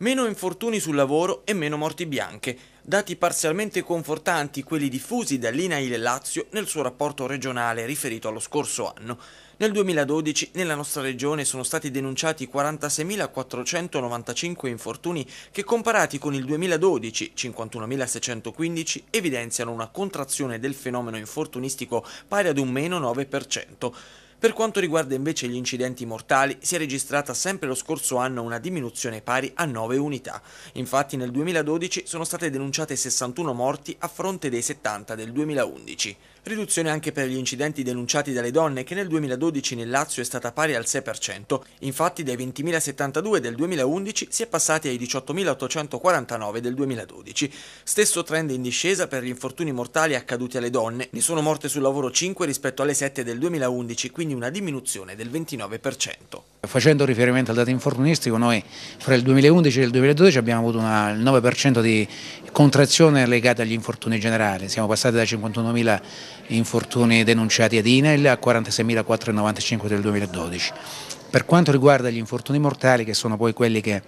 Meno infortuni sul lavoro e meno morti bianche, dati parzialmente confortanti quelli diffusi dall'INAIL Lazio nel suo rapporto regionale riferito allo scorso anno. Nel 2012 nella nostra regione sono stati denunciati 46.495 infortuni che comparati con il 2012, 51.615, evidenziano una contrazione del fenomeno infortunistico pari ad un meno 9%. Per quanto riguarda invece gli incidenti mortali, si è registrata sempre lo scorso anno una diminuzione pari a 9 unità. Infatti nel 2012 sono state denunciate 61 morti a fronte dei 70 del 2011. Riduzione anche per gli incidenti denunciati dalle donne che nel 2012 nel Lazio è stata pari al 6%, infatti dai 20.072 del 2011 si è passati ai 18.849 del 2012. Stesso trend in discesa per gli infortuni mortali accaduti alle donne, ne sono morte sul lavoro 5 rispetto alle 7 del 2011, quindi quindi una diminuzione del 29%. Facendo riferimento al dato infortunistico, noi fra il 2011 e il 2012 abbiamo avuto una, il 9% di contrazione legata agli infortuni generali, siamo passati da 51.000 infortuni denunciati ad INEL a 46.495 del 2012. Per quanto riguarda gli infortuni mortali, che sono poi quelli che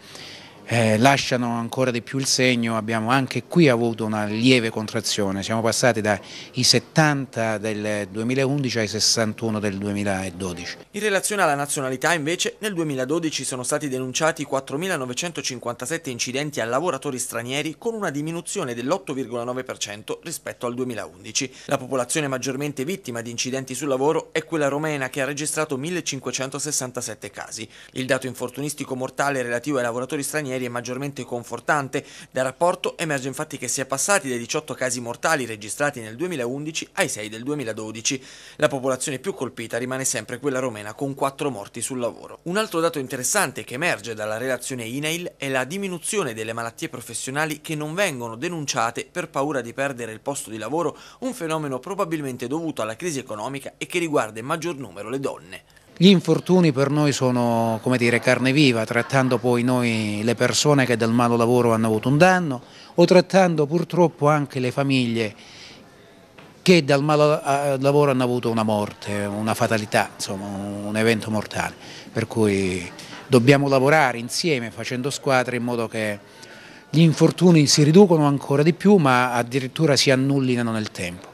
eh, lasciano ancora di più il segno, abbiamo anche qui avuto una lieve contrazione, siamo passati dai 70 del 2011 ai 61 del 2012. In relazione alla nazionalità invece nel 2012 sono stati denunciati 4.957 incidenti a lavoratori stranieri con una diminuzione dell'8,9% rispetto al 2011. La popolazione maggiormente vittima di incidenti sul lavoro è quella romena che ha registrato 1.567 casi. Il dato infortunistico mortale relativo ai lavoratori stranieri serie maggiormente confortante. Dal rapporto emerge infatti che si è passati dai 18 casi mortali registrati nel 2011 ai 6 del 2012. La popolazione più colpita rimane sempre quella romena con 4 morti sul lavoro. Un altro dato interessante che emerge dalla relazione INAIL è la diminuzione delle malattie professionali che non vengono denunciate per paura di perdere il posto di lavoro, un fenomeno probabilmente dovuto alla crisi economica e che riguarda in maggior numero le donne. Gli infortuni per noi sono come dire, carne viva, trattando poi noi le persone che del malo lavoro hanno avuto un danno o trattando purtroppo anche le famiglie che dal malo eh, lavoro hanno avuto una morte, una fatalità, insomma un evento mortale. Per cui dobbiamo lavorare insieme facendo squadre in modo che gli infortuni si riducono ancora di più ma addirittura si annullino nel tempo.